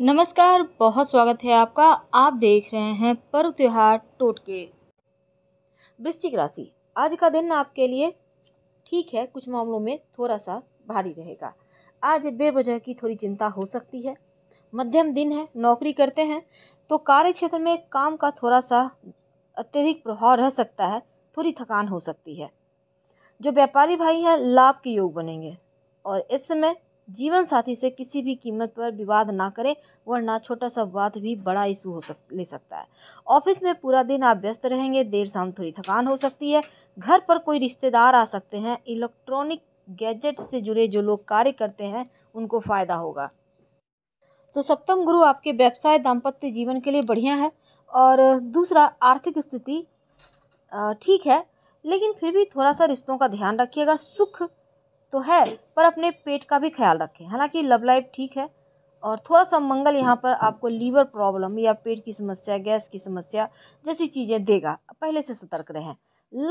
नमस्कार बहुत स्वागत है आपका आप देख रहे हैं पर्व त्यौहार टोटके वृश्चिक राशि आज का दिन आपके लिए ठीक है कुछ मामलों में थोड़ा सा भारी रहेगा आज बेवजह की थोड़ी चिंता हो सकती है मध्यम दिन है नौकरी करते हैं तो कार्य क्षेत्र में काम का थोड़ा सा अत्यधिक प्रभाव रह सकता है थोड़ी थकान हो सकती है जो व्यापारी भाई हैं लाभ के योग बनेंगे और इस समय जीवन साथी से किसी भी कीमत पर विवाद ना करें वरना छोटा सा बात भी बड़ा इशू हो सक ले सकता है ऑफिस में पूरा दिन आप व्यस्त रहेंगे देर शाम थोड़ी थकान हो सकती है घर पर कोई रिश्तेदार आ सकते हैं इलेक्ट्रॉनिक गैजेट्स से जुड़े जो लोग कार्य करते हैं उनको फ़ायदा होगा तो सप्तम गुरु आपके व्यवसाय दाम्पत्य जीवन के लिए बढ़िया है और दूसरा आर्थिक स्थिति ठीक है लेकिन फिर भी थोड़ा सा रिश्तों का ध्यान रखिएगा सुख तो है पर अपने पेट का भी ख्याल रखें हालांकि लव लाइफ ठीक है और थोड़ा सा मंगल यहाँ पर आपको लीवर प्रॉब्लम या पेट की समस्या गैस की समस्या जैसी चीज़ें देगा पहले से सतर्क रहें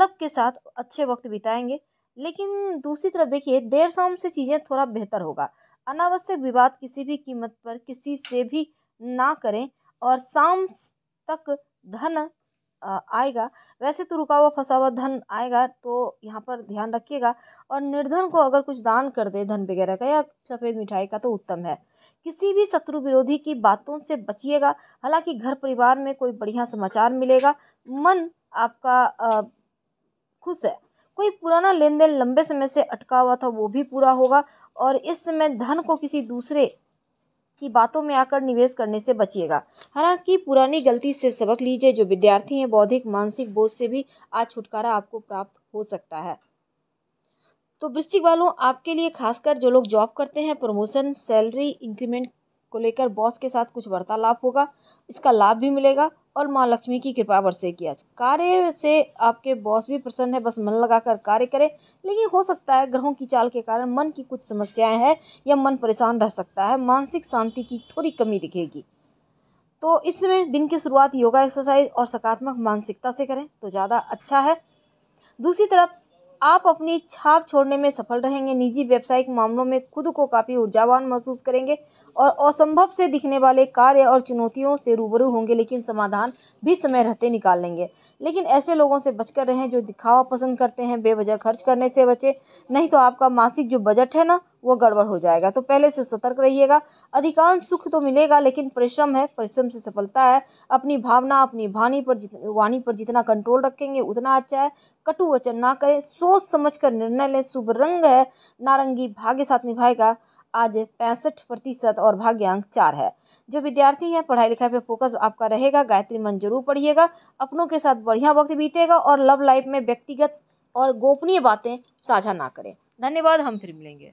लव के साथ अच्छे वक्त बिताएंगे लेकिन दूसरी तरफ देखिए देर शाम से चीज़ें थोड़ा बेहतर होगा अनावश्यक विवाद किसी भी कीमत पर किसी से भी ना करें और शाम तक धन आएगा वैसे तो रुका हुआ फंसा हुआ धन आएगा तो यहाँ पर ध्यान रखिएगा और निर्धन को अगर कुछ दान कर दे धन वगैरह का या सफ़ेद मिठाई का तो उत्तम है किसी भी शत्रु विरोधी की बातों से बचिएगा हालांकि घर परिवार में कोई बढ़िया समाचार मिलेगा मन आपका खुश है कोई पुराना लेन देन लंबे समय से अटका हुआ था वो भी पूरा होगा और इस समय धन को किसी दूसरे की बातों में आकर निवेश करने से बचिएगा हालांकि पुरानी गलती से सबक लीजिए जो विद्यार्थी हैं बौद्धिक मानसिक बोझ से भी आज छुटकारा आपको प्राप्त हो सकता है तो वृश्चिक वालों आपके लिए खासकर जो लोग जॉब करते हैं प्रमोशन सैलरी इंक्रीमेंट को लेकर बॉस के साथ कुछ वार्तालाप होगा इसका लाभ भी मिलेगा और माँ लक्ष्मी की कृपा बरसेगी आज कार्य से आपके बॉस भी प्रसन्न है बस मन लगाकर कार्य करें लेकिन हो सकता है ग्रहों की चाल के कारण मन की कुछ समस्याएं हैं या मन परेशान रह सकता है मानसिक शांति की थोड़ी कमी दिखेगी तो इसमें दिन की शुरुआत योगा एक्सरसाइज और सकारात्मक मानसिकता से करें तो ज़्यादा अच्छा है दूसरी तरफ आप अपनी छाप छोड़ने में सफल रहेंगे निजी व्यावसायिक मामलों में खुद को काफ़ी ऊर्जावान महसूस करेंगे और असंभव से दिखने वाले कार्य और चुनौतियों से रूबरू होंगे लेकिन समाधान भी समय रहते निकाल लेंगे लेकिन ऐसे लोगों से बचकर रहें जो दिखावा पसंद करते हैं बेवजह खर्च करने से बचे नहीं तो आपका मासिक जो बजट है ना वो गड़बड़ हो जाएगा तो पहले से सतर्क रहिएगा अधिकांश सुख तो मिलेगा लेकिन परिश्रम है परिश्रम से सफलता है अपनी भावना अपनी भानी पर जित वाणी पर जितना कंट्रोल रखेंगे उतना अच्छा है कटु वचन ना करें सोच समझ कर निर्णय लें शुभ रंग है नारंगी भाग्य साथ निभाएगा आज पैंसठ प्रतिशत और भाग्यांक चार है जो विद्यार्थी हैं पढ़ाई लिखाई पे फोकस आपका रहेगा गायत्री मन जरूर पढ़िएगा अपनों के साथ बढ़िया वक्त बीतेगा और लव लाइफ में व्यक्तिगत और गोपनीय बातें साझा ना करें धन्यवाद हम फिर मिलेंगे